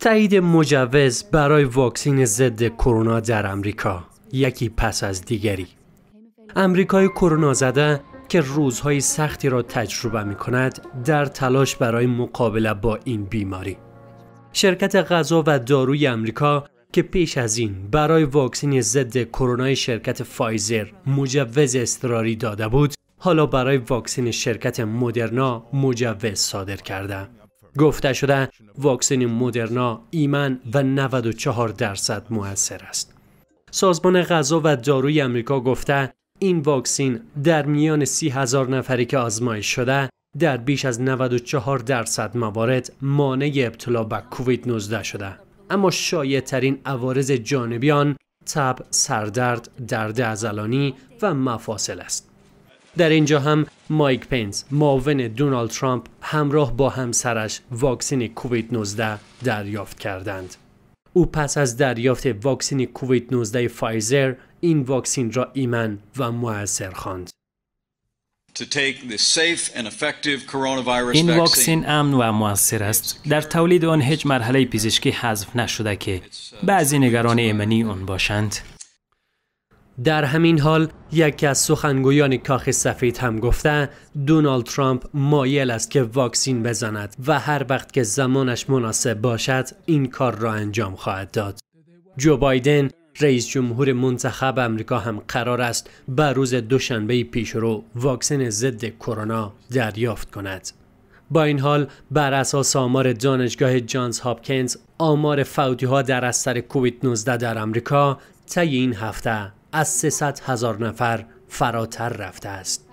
تایید مجوز برای واکسین ضد کرونا در امریکا یکی پس از دیگری امریکای کرونا زده که روزهای سختی را تجربه می کند در تلاش برای مقابله با این بیماری شرکت غذا و داروی امریکا که پیش از این برای واکسین ضد کرونا شرکت فایزر مجوز اضطراری داده بود حالا برای واکسین شرکت مدرنا مجوز صادر کرده گفته شده واکسن مدرنا ایمن و 94 درصد موثر است. سازمان غذا و داروی آمریکا گفته این واکسن در میان سی هزار نفری که آزمایش شده در بیش از 94 درصد موارد مانع ابتلا به کووید 19 شده اما شایع ترین عوارض جانبی آن تب، سردرد، درد عضلانی و مفاصل است. در اینجا هم مایک پینز معاون دونالد ترامپ همراه با همسرش واکسن کووید 19 دریافت کردند. او پس از دریافت واکسن کووید 19 فایزر این واکسن را ایمن و موثر خواند. این واکسن امن و موثر است در تولید آن هیچ مرحله پزشکی حذف نشده که بعضی نگران ایمنی آن باشند در همین حال یکی از سخنگویان کاخ سفید هم گفته دونالد ترامپ مایل است که واکسین بزند و هر وقت که زمانش مناسب باشد این کار را انجام خواهد داد. جو بایدن رئیس جمهور منتخب امریکا هم قرار است بر روز دوشنبه پیشرو واکسن ضد کرونا دریافت کند. با این حال بر اساس آمار دانشگاه جانز هاپکینز آمار فوتی ها در اثر کووید 19 در امریکا طی این هفته از 300 هزار نفر فراتر رفته است.